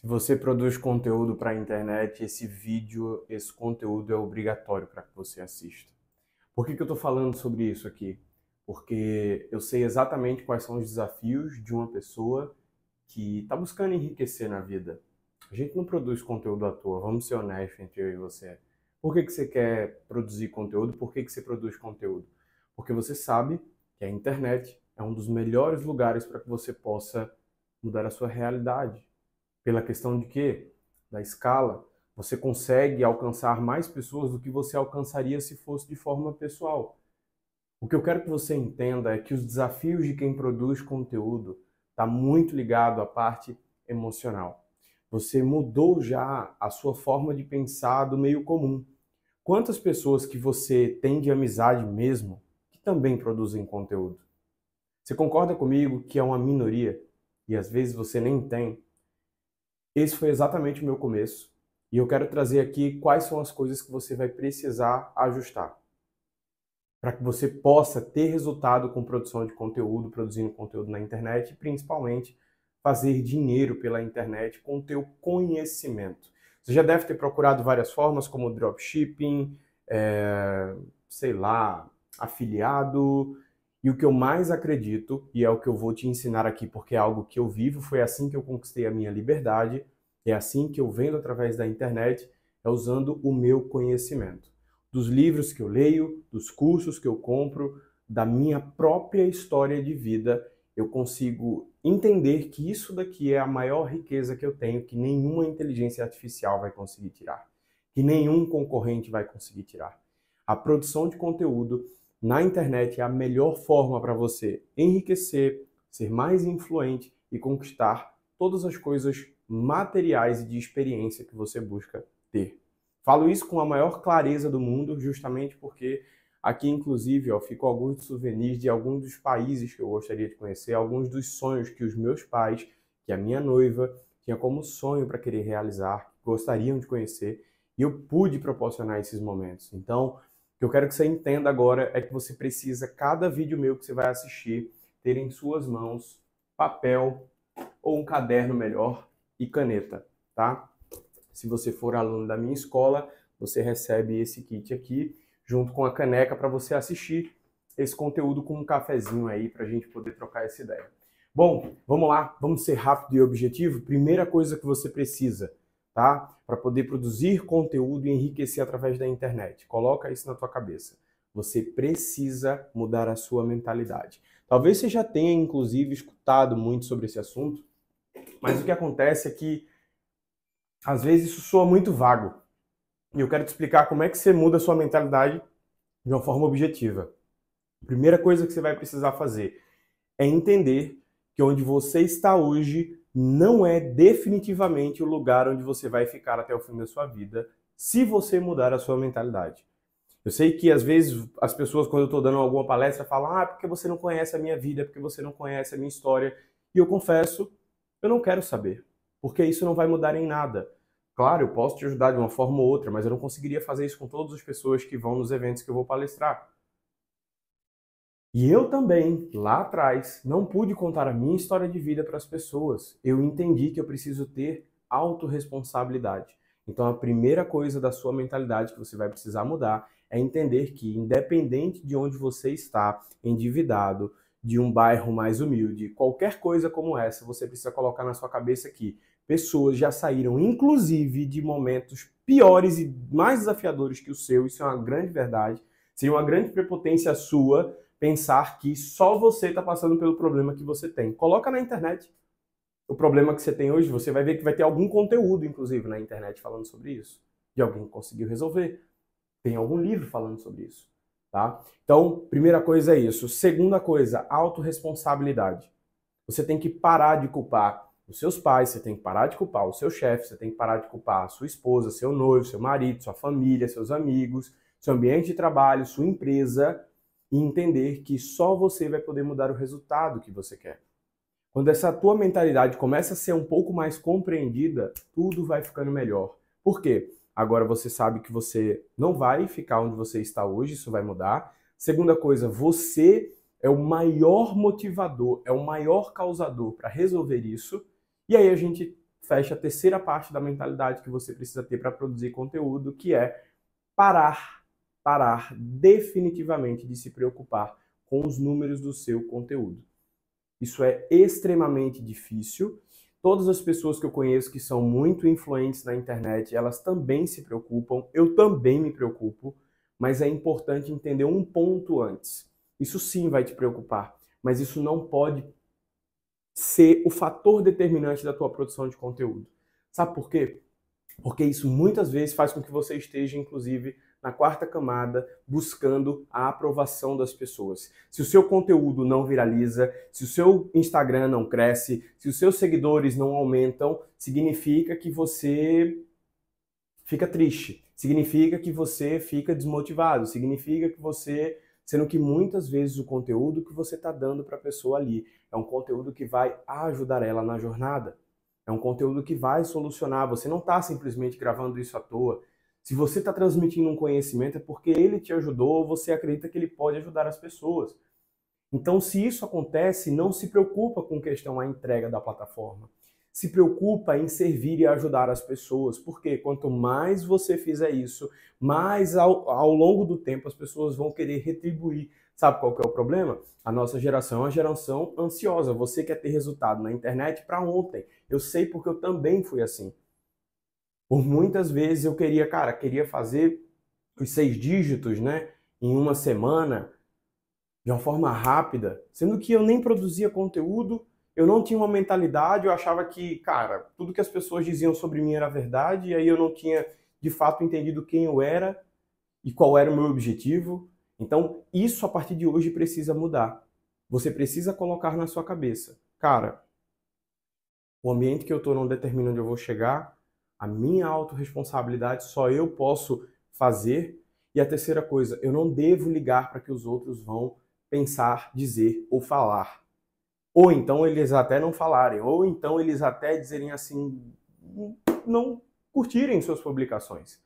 Se você produz conteúdo para a internet, esse vídeo, esse conteúdo é obrigatório para que você assista. Por que, que eu estou falando sobre isso aqui? Porque eu sei exatamente quais são os desafios de uma pessoa que está buscando enriquecer na vida. A gente não produz conteúdo à toa, vamos ser honestos entre eu e você. Por que, que você quer produzir conteúdo? Por que, que você produz conteúdo? Porque você sabe que a internet é um dos melhores lugares para que você possa mudar a sua realidade, pela questão de que, da escala, você consegue alcançar mais pessoas do que você alcançaria se fosse de forma pessoal. O que eu quero que você entenda é que os desafios de quem produz conteúdo está muito ligado à parte emocional. Você mudou já a sua forma de pensar do meio comum. Quantas pessoas que você tem de amizade mesmo que também produzem conteúdo? Você concorda comigo que é uma minoria e às vezes você nem tem esse foi exatamente o meu começo e eu quero trazer aqui quais são as coisas que você vai precisar ajustar para que você possa ter resultado com produção de conteúdo, produzindo conteúdo na internet e principalmente fazer dinheiro pela internet com o teu conhecimento. Você já deve ter procurado várias formas, como dropshipping, é, sei lá, afiliado, e o que eu mais acredito, e é o que eu vou te ensinar aqui porque é algo que eu vivo, foi assim que eu conquistei a minha liberdade, é assim que eu vendo através da internet, é usando o meu conhecimento. Dos livros que eu leio, dos cursos que eu compro, da minha própria história de vida, eu consigo entender que isso daqui é a maior riqueza que eu tenho, que nenhuma inteligência artificial vai conseguir tirar, que nenhum concorrente vai conseguir tirar. A produção de conteúdo na internet é a melhor forma para você enriquecer, ser mais influente e conquistar todas as coisas materiais e de experiência que você busca ter. Falo isso com a maior clareza do mundo, justamente porque aqui, inclusive, ó, fico alguns souvenirs de alguns dos países que eu gostaria de conhecer, alguns dos sonhos que os meus pais, que a minha noiva, tinha como sonho para querer realizar, gostariam de conhecer, e eu pude proporcionar esses momentos. Então, o que eu quero que você entenda agora é que você precisa, cada vídeo meu que você vai assistir, ter em suas mãos papel ou um caderno melhor e caneta, tá? Se você for aluno da minha escola, você recebe esse kit aqui junto com a caneca para você assistir esse conteúdo com um cafezinho aí para a gente poder trocar essa ideia. Bom, vamos lá, vamos ser rápido e objetivo. Primeira coisa que você precisa, tá? Para poder produzir conteúdo e enriquecer através da internet. Coloca isso na tua cabeça. Você precisa mudar a sua mentalidade. Talvez você já tenha, inclusive, escutado muito sobre esse assunto, mas o que acontece é que às vezes isso soa muito vago. E eu quero te explicar como é que você muda a sua mentalidade de uma forma objetiva. A primeira coisa que você vai precisar fazer é entender que onde você está hoje não é definitivamente o lugar onde você vai ficar até o fim da sua vida se você mudar a sua mentalidade. Eu sei que às vezes as pessoas, quando eu estou dando alguma palestra, falam: ah, porque você não conhece a minha vida, porque você não conhece a minha história. E eu confesso, eu não quero saber, porque isso não vai mudar em nada. Claro, eu posso te ajudar de uma forma ou outra, mas eu não conseguiria fazer isso com todas as pessoas que vão nos eventos que eu vou palestrar. E eu também, lá atrás, não pude contar a minha história de vida para as pessoas. Eu entendi que eu preciso ter autorresponsabilidade. Então, a primeira coisa da sua mentalidade que você vai precisar mudar é entender que, independente de onde você está, endividado, de um bairro mais humilde, qualquer coisa como essa, você precisa colocar na sua cabeça que pessoas já saíram, inclusive, de momentos piores e mais desafiadores que o seu. Isso é uma grande verdade. Seria uma grande prepotência sua pensar que só você está passando pelo problema que você tem. Coloca na internet o problema que você tem hoje, você vai ver que vai ter algum conteúdo, inclusive, na internet falando sobre isso, de alguém que conseguiu resolver. Tem algum livro falando sobre isso, tá? Então, primeira coisa é isso. Segunda coisa, autorresponsabilidade. Você tem que parar de culpar os seus pais, você tem que parar de culpar o seu chefe, você tem que parar de culpar a sua esposa, seu noivo, seu marido, sua família, seus amigos, seu ambiente de trabalho, sua empresa, e entender que só você vai poder mudar o resultado que você quer. Quando essa tua mentalidade começa a ser um pouco mais compreendida, tudo vai ficando melhor. Por quê? Agora você sabe que você não vai ficar onde você está hoje, isso vai mudar. Segunda coisa, você é o maior motivador, é o maior causador para resolver isso. E aí a gente fecha a terceira parte da mentalidade que você precisa ter para produzir conteúdo, que é parar parar definitivamente de se preocupar com os números do seu conteúdo. Isso é extremamente difícil. Todas as pessoas que eu conheço que são muito influentes na internet, elas também se preocupam, eu também me preocupo, mas é importante entender um ponto antes. Isso sim vai te preocupar, mas isso não pode ser o fator determinante da tua produção de conteúdo. Sabe por quê? Porque isso muitas vezes faz com que você esteja, inclusive, na quarta camada, buscando a aprovação das pessoas. Se o seu conteúdo não viraliza, se o seu Instagram não cresce, se os seus seguidores não aumentam, significa que você fica triste, significa que você fica desmotivado, significa que você. Sendo que muitas vezes o conteúdo que você está dando para a pessoa ali é um conteúdo que vai ajudar ela na jornada. É um conteúdo que vai solucionar. Você não está simplesmente gravando isso à toa. Se você está transmitindo um conhecimento, é porque ele te ajudou, você acredita que ele pode ajudar as pessoas. Então, se isso acontece, não se preocupa com questão a entrega da plataforma. Se preocupa em servir e ajudar as pessoas, porque quanto mais você fizer isso, mais ao, ao longo do tempo as pessoas vão querer retribuir. Sabe qual é o problema? A nossa geração é uma geração ansiosa. Você quer ter resultado na internet para ontem. Eu sei porque eu também fui assim. Por muitas vezes eu queria, cara, queria fazer os seis dígitos, né, em uma semana, de uma forma rápida, sendo que eu nem produzia conteúdo, eu não tinha uma mentalidade, eu achava que, cara, tudo que as pessoas diziam sobre mim era verdade, e aí eu não tinha de fato entendido quem eu era e qual era o meu objetivo. Então, isso a partir de hoje precisa mudar. Você precisa colocar na sua cabeça, cara, o ambiente que eu estou não determina onde eu vou chegar, a minha autorresponsabilidade só eu posso fazer. E a terceira coisa, eu não devo ligar para que os outros vão pensar, dizer ou falar. Ou então eles até não falarem, ou então eles até dizerem assim, não curtirem suas publicações.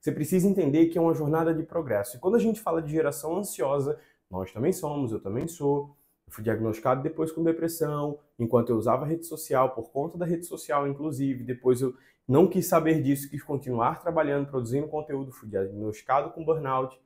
Você precisa entender que é uma jornada de progresso. E quando a gente fala de geração ansiosa, nós também somos, eu também sou. Eu fui diagnosticado depois com depressão, enquanto eu usava rede social, por conta da rede social, inclusive. Depois eu não quis saber disso, quis continuar trabalhando, produzindo conteúdo, fui diagnosticado com burnout.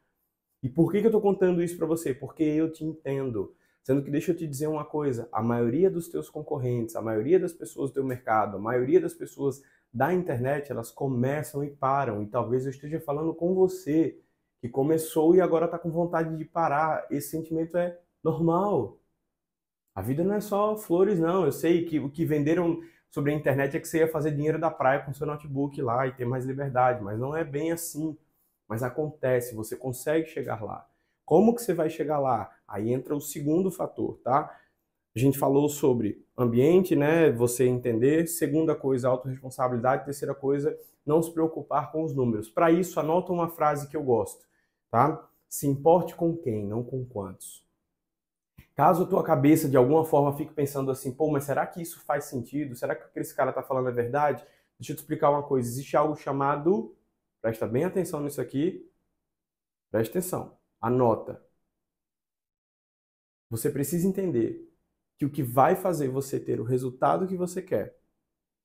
E por que, que eu estou contando isso para você? Porque eu te entendo. Sendo que deixa eu te dizer uma coisa: a maioria dos teus concorrentes, a maioria das pessoas do teu mercado, a maioria das pessoas da internet, elas começam e param. E talvez eu esteja falando com você que começou e agora está com vontade de parar. Esse sentimento é normal. A vida não é só flores, não. Eu sei que o que venderam sobre a internet é que você ia fazer dinheiro da praia com seu notebook lá e ter mais liberdade, mas não é bem assim. Mas acontece, você consegue chegar lá. Como que você vai chegar lá? Aí entra o segundo fator, tá? A gente falou sobre ambiente, né? Você entender. Segunda coisa, autorresponsabilidade. Terceira coisa, não se preocupar com os números. Para isso, anota uma frase que eu gosto, tá? Se importe com quem, não com quantos. Caso a tua cabeça de alguma forma fique pensando assim, pô, mas será que isso faz sentido? Será que o que esse cara está falando é verdade? Deixa eu te explicar uma coisa. Existe algo chamado, presta bem atenção nisso aqui, presta atenção, anota. Você precisa entender que o que vai fazer você ter o resultado que você quer,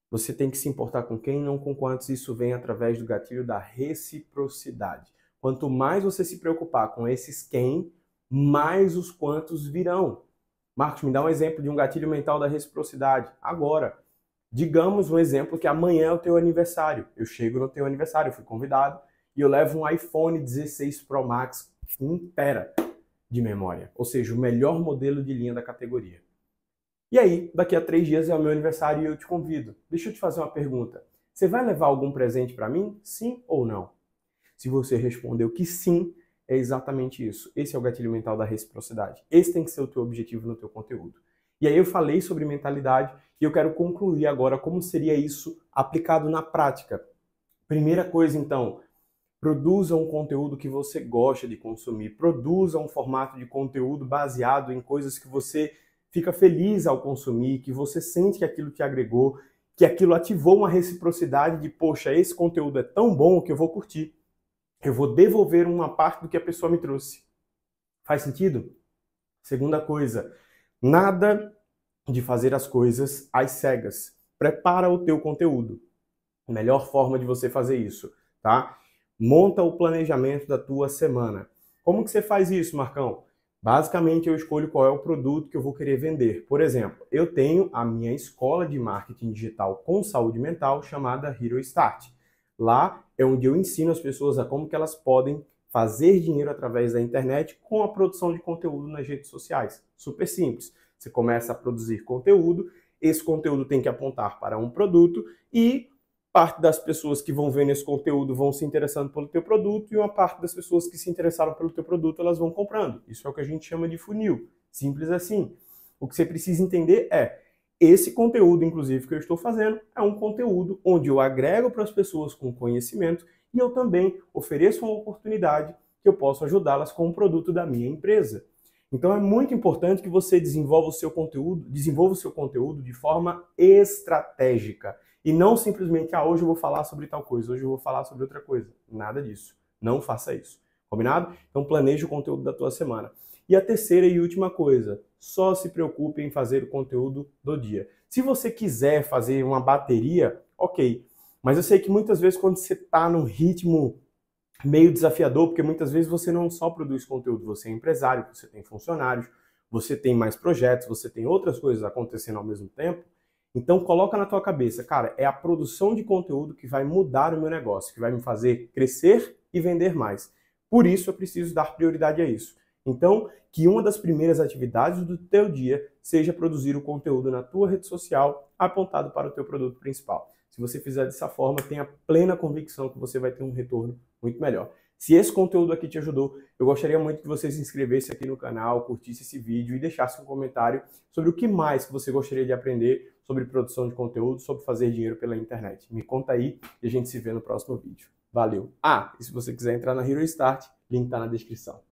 você tem que se importar com quem, não com quantos. Isso vem através do gatilho da reciprocidade. Quanto mais você se preocupar com esses quem, mais os quantos virão. Marcos, me dá um exemplo de um gatilho mental da reciprocidade. Agora, digamos um exemplo que amanhã é o teu aniversário. Eu chego no teu aniversário, eu fui convidado, e eu levo um iPhone 16 Pro Max 1 tera de memória, ou seja, o melhor modelo de linha da categoria. E aí, daqui a três dias é o meu aniversário e eu te convido. Deixa eu te fazer uma pergunta. Você vai levar algum presente para mim? Sim ou não? Se você respondeu que sim, é exatamente isso. Esse é o gatilho mental da reciprocidade. Esse tem que ser o teu objetivo no teu conteúdo. E aí eu falei sobre mentalidade e eu quero concluir agora como seria isso aplicado na prática. Primeira coisa, então, produza um conteúdo que você gosta de consumir, produza um formato de conteúdo baseado em coisas que você fica feliz ao consumir, que você sente que aquilo te agregou, que aquilo ativou uma reciprocidade de, poxa, esse conteúdo é tão bom que eu vou curtir. Eu vou devolver uma parte do que a pessoa me trouxe. Faz sentido? Segunda coisa, nada de fazer as coisas às cegas. Prepara o teu conteúdo. Melhor forma de você fazer isso, tá? Monta o planejamento da tua semana. Como que você faz isso, Marcão? Basicamente, eu escolho qual é o produto que eu vou querer vender. Por exemplo, eu tenho a minha escola de marketing digital com saúde mental chamada Hero Start. Lá é onde eu ensino as pessoas a como que elas podem fazer dinheiro através da internet com a produção de conteúdo nas redes sociais. Super simples. Você começa a produzir conteúdo, esse conteúdo tem que apontar para um produto e parte das pessoas que vão vendo esse conteúdo vão se interessando pelo teu produto e uma parte das pessoas que se interessaram pelo teu produto, elas vão comprando. Isso é o que a gente chama de funil. Simples assim. O que você precisa entender é esse conteúdo, inclusive, que eu estou fazendo, é um conteúdo onde eu agrego para as pessoas com conhecimento e eu também ofereço uma oportunidade que eu possa ajudá-las com o um produto da minha empresa. Então é muito importante que você desenvolva o seu conteúdo, desenvolva o seu conteúdo de forma estratégica e não simplesmente ah, hoje eu vou falar sobre tal coisa, hoje eu vou falar sobre outra coisa. Nada disso. Não faça isso. Combinado? Então planeje o conteúdo da tua semana. E a terceira e última coisa, só se preocupe em fazer o conteúdo do dia. Se você quiser fazer uma bateria, ok. Mas eu sei que muitas vezes quando você está num ritmo meio desafiador, porque muitas vezes você não só produz conteúdo, você é empresário, você tem funcionários, você tem mais projetos, você tem outras coisas acontecendo ao mesmo tempo. Então coloca na tua cabeça, cara, é a produção de conteúdo que vai mudar o meu negócio, que vai me fazer crescer e vender mais. Por isso eu preciso dar prioridade a isso. Então, que uma das primeiras atividades do teu dia seja produzir o conteúdo na tua rede social apontado para o teu produto principal. Se você fizer dessa forma, tenha plena convicção que você vai ter um retorno muito melhor. Se esse conteúdo aqui te ajudou, eu gostaria muito que você se inscrevesse aqui no canal, curtisse esse vídeo e deixasse um comentário sobre o que mais você gostaria de aprender sobre produção de conteúdo, sobre fazer dinheiro pela internet. Me conta aí e a gente se vê no próximo vídeo. Valeu! Ah, e se você quiser entrar na Hero Start, link está na descrição.